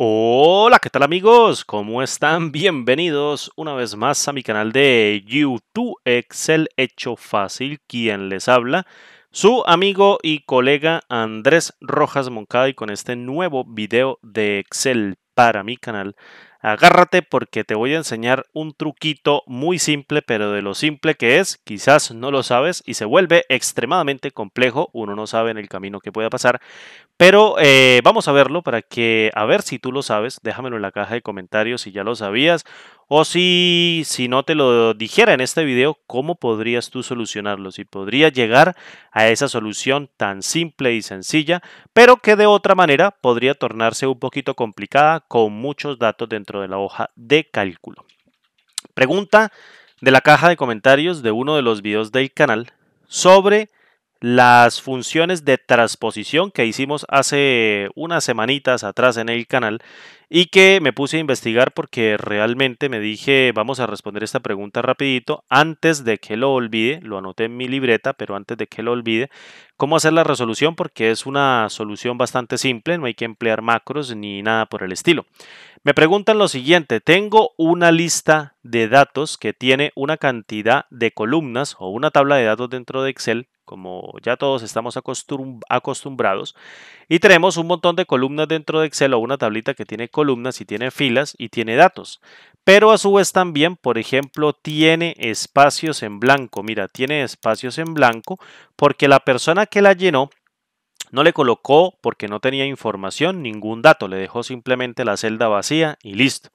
Hola, ¿qué tal amigos? ¿Cómo están? Bienvenidos una vez más a mi canal de YouTube Excel Hecho Fácil, quien les habla, su amigo y colega Andrés Rojas Moncada y con este nuevo video de Excel para mi canal, agárrate porque te voy a enseñar un truquito muy simple, pero de lo simple que es, quizás no lo sabes y se vuelve extremadamente complejo, uno no sabe en el camino que pueda pasar, pero eh, vamos a verlo para que, a ver si tú lo sabes, déjamelo en la caja de comentarios si ya lo sabías o si, si no te lo dijera en este video, ¿cómo podrías tú solucionarlo? Si podría llegar a esa solución tan simple y sencilla, pero que de otra manera podría tornarse un poquito complicada con muchos datos dentro de la hoja de cálculo. Pregunta de la caja de comentarios de uno de los videos del canal sobre las funciones de transposición que hicimos hace unas semanitas atrás en el canal y que me puse a investigar porque realmente me dije vamos a responder esta pregunta rapidito antes de que lo olvide, lo anoté en mi libreta, pero antes de que lo olvide, cómo hacer la resolución porque es una solución bastante simple, no hay que emplear macros ni nada por el estilo. Me preguntan lo siguiente, tengo una lista de datos que tiene una cantidad de columnas o una tabla de datos dentro de Excel como ya todos estamos acostumbrados. Y tenemos un montón de columnas dentro de Excel o una tablita que tiene columnas y tiene filas y tiene datos. Pero a su vez también, por ejemplo, tiene espacios en blanco. Mira, tiene espacios en blanco porque la persona que la llenó no le colocó porque no tenía información, ningún dato, le dejó simplemente la celda vacía y listo.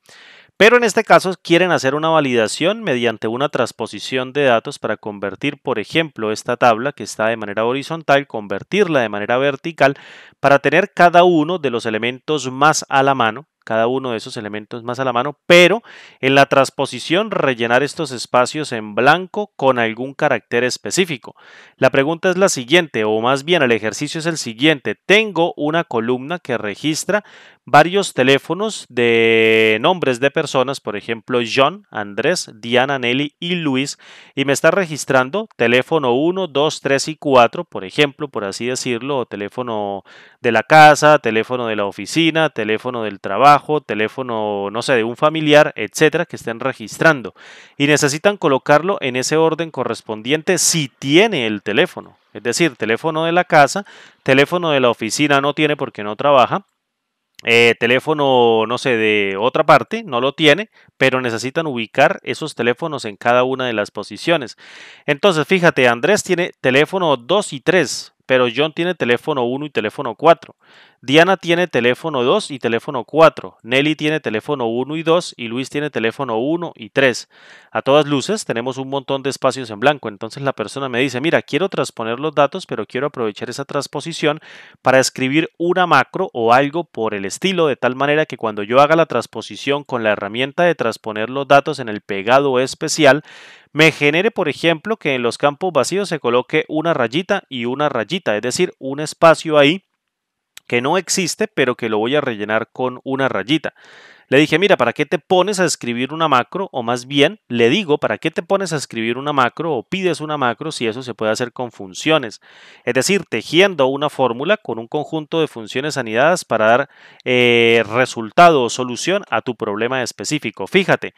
Pero en este caso quieren hacer una validación mediante una transposición de datos para convertir, por ejemplo, esta tabla que está de manera horizontal, convertirla de manera vertical para tener cada uno de los elementos más a la mano cada uno de esos elementos más a la mano, pero en la transposición rellenar estos espacios en blanco con algún carácter específico. La pregunta es la siguiente, o más bien el ejercicio es el siguiente. Tengo una columna que registra varios teléfonos de nombres de personas, por ejemplo, John, Andrés, Diana, Nelly y Luis, y me está registrando teléfono 1, 2, 3 y 4, por ejemplo, por así decirlo, teléfono de la casa, teléfono de la oficina, teléfono del trabajo, teléfono, no sé, de un familiar, etcétera, que estén registrando. Y necesitan colocarlo en ese orden correspondiente si tiene el teléfono. Es decir, teléfono de la casa, teléfono de la oficina no tiene porque no trabaja, eh, teléfono, no sé, de otra parte, no lo tiene, pero necesitan ubicar esos teléfonos en cada una de las posiciones. Entonces, fíjate, Andrés tiene teléfono 2 y 3, pero John tiene teléfono 1 y teléfono 4. Diana tiene teléfono 2 y teléfono 4. Nelly tiene teléfono 1 y 2 y Luis tiene teléfono 1 y 3. A todas luces tenemos un montón de espacios en blanco, entonces la persona me dice, mira, quiero transponer los datos, pero quiero aprovechar esa transposición para escribir una macro o algo por el estilo, de tal manera que cuando yo haga la transposición con la herramienta de transponer los datos en el pegado especial, me genere, por ejemplo, que en los campos vacíos se coloque una rayita y una rayita, es decir, un espacio ahí que no existe, pero que lo voy a rellenar con una rayita. Le dije, mira, ¿para qué te pones a escribir una macro? O más bien, le digo, ¿para qué te pones a escribir una macro o pides una macro si eso se puede hacer con funciones? Es decir, tejiendo una fórmula con un conjunto de funciones anidadas para dar eh, resultado o solución a tu problema específico. Fíjate,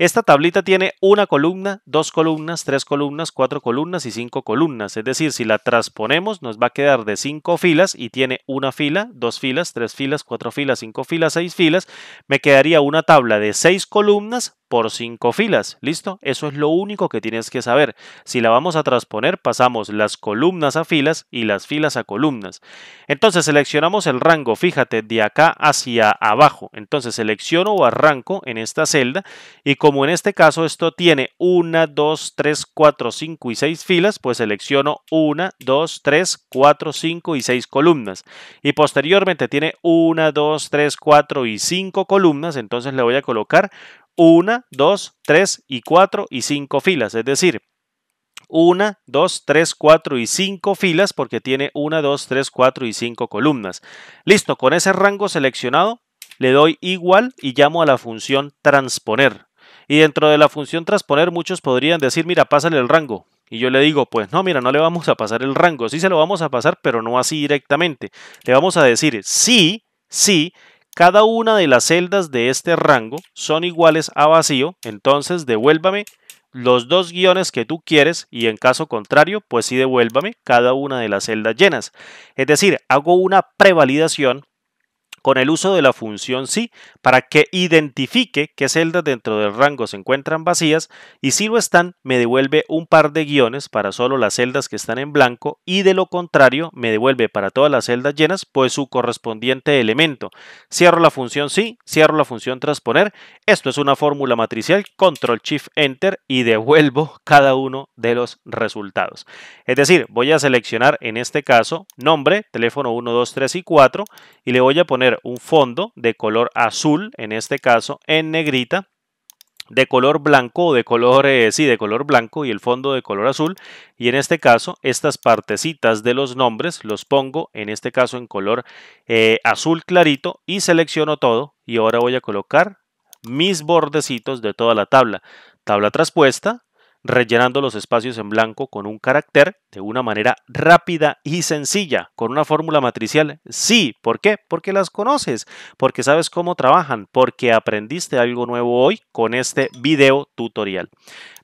esta tablita tiene una columna, dos columnas, tres columnas, cuatro columnas y cinco columnas. Es decir, si la transponemos nos va a quedar de cinco filas y tiene una fila, dos filas, tres filas, cuatro filas, cinco filas, seis filas. Me quedaría una tabla de seis columnas por 5 filas. ¿Listo? Eso es lo único que tienes que saber. Si la vamos a transponer, pasamos las columnas a filas y las filas a columnas. Entonces seleccionamos el rango, fíjate, de acá hacia abajo. Entonces selecciono o arranco en esta celda y como en este caso esto tiene 1, 2, 3, 4, 5 y 6 filas, pues selecciono 1, 2, 3, 4, 5 y 6 columnas. Y posteriormente tiene 1, 2, 3, 4 y 5 columnas, entonces le voy a colocar 1, 2, 3 y 4 y 5 filas. Es decir, 1, 2, 3, 4 y 5 filas porque tiene 1, 2, 3, 4 y 5 columnas. Listo, con ese rango seleccionado le doy igual y llamo a la función transponer. Y dentro de la función transponer muchos podrían decir, mira, pásale el rango. Y yo le digo, pues no, mira, no le vamos a pasar el rango. Sí se lo vamos a pasar, pero no así directamente. Le vamos a decir, sí, sí, cada una de las celdas de este rango son iguales a vacío, entonces devuélvame los dos guiones que tú quieres y en caso contrario, pues sí devuélvame cada una de las celdas llenas. Es decir, hago una prevalidación con el uso de la función sí para que identifique qué celdas dentro del rango se encuentran vacías y si lo están me devuelve un par de guiones para solo las celdas que están en blanco y de lo contrario me devuelve para todas las celdas llenas pues su correspondiente elemento. Cierro la función sí, cierro la función transponer, esto es una fórmula matricial control shift enter y devuelvo cada uno de los resultados. Es decir, voy a seleccionar en este caso nombre, teléfono 1, 2, 3 y 4 y le voy a poner un fondo de color azul, en este caso en negrita, de color blanco o de color, eh, de color blanco y el fondo de color azul. Y en este caso, estas partecitas de los nombres los pongo en este caso en color eh, azul clarito y selecciono todo. Y ahora voy a colocar mis bordecitos de toda la tabla. Tabla traspuesta, rellenando los espacios en blanco con un carácter de una manera rápida y sencilla, con una fórmula matricial. Sí, ¿por qué? Porque las conoces, porque sabes cómo trabajan, porque aprendiste algo nuevo hoy con este video tutorial.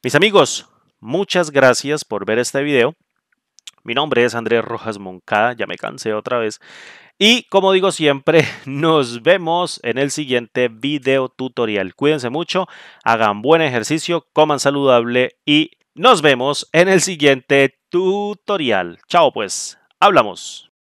Mis amigos, muchas gracias por ver este video. Mi nombre es Andrés Rojas Moncada, ya me cansé otra vez. Y como digo siempre, nos vemos en el siguiente video tutorial. Cuídense mucho, hagan buen ejercicio, coman saludable y nos vemos en el siguiente tutorial. Chao pues, hablamos.